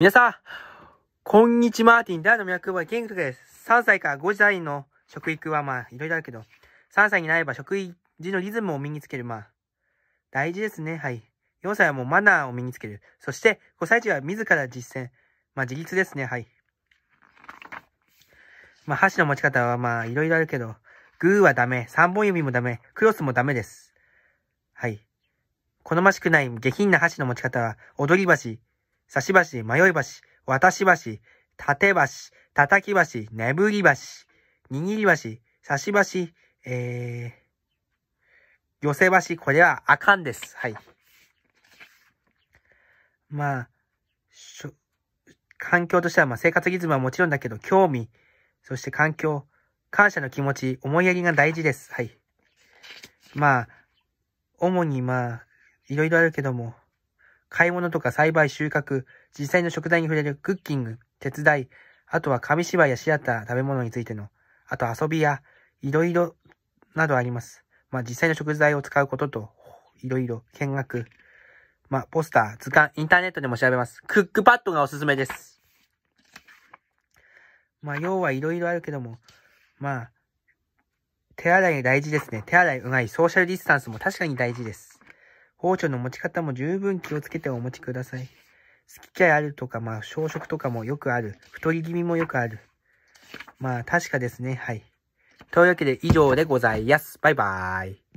皆さん、こんにちは、マーティン、大の脈は健康です。3歳から5歳の食育はまあ、いろいろあるけど、3歳になれば食事のリズムを身につける、まあ、大事ですね、はい。4歳はもうマナーを身につける。そして、5歳児は自ら実践。まあ、自立ですね、はい。まあ、箸の持ち方はまあ、いろいろあるけど、グーはダメ、3本指もダメ、クロスもダメです。はい。好ましくない下品な箸の持ち方は、踊り箸、刺し橋、迷い橋、渡し橋、立橋、叩き橋、眠り橋、握り橋、差し橋、えー、寄せ橋、これはあかんです。はい。まあ、しょ、環境としては、まあ生活リズムはもちろんだけど、興味、そして環境、感謝の気持ち、思いやりが大事です。はい。まあ、主にまあ、いろいろあるけども、買い物とか栽培収穫、実際の食材に触れるクッキング、手伝い、あとは紙芝居やシアター、食べ物についての、あと遊びや、いろいろなどあります。まあ実際の食材を使うことと、いろいろ見学。まあポスター、図鑑、インターネットでも調べます。クックパッドがおすすめです。まあ要はいろいろあるけども、まあ、手洗い大事ですね。手洗い、うがい、ソーシャルディスタンスも確かに大事です。包丁の持ち方も十分気をつけてお持ちください。好き嫌いあるとか、まあ、小食とかもよくある。太り気味もよくある。まあ、確かですね。はい。というわけで以上でございます。バイバーイ。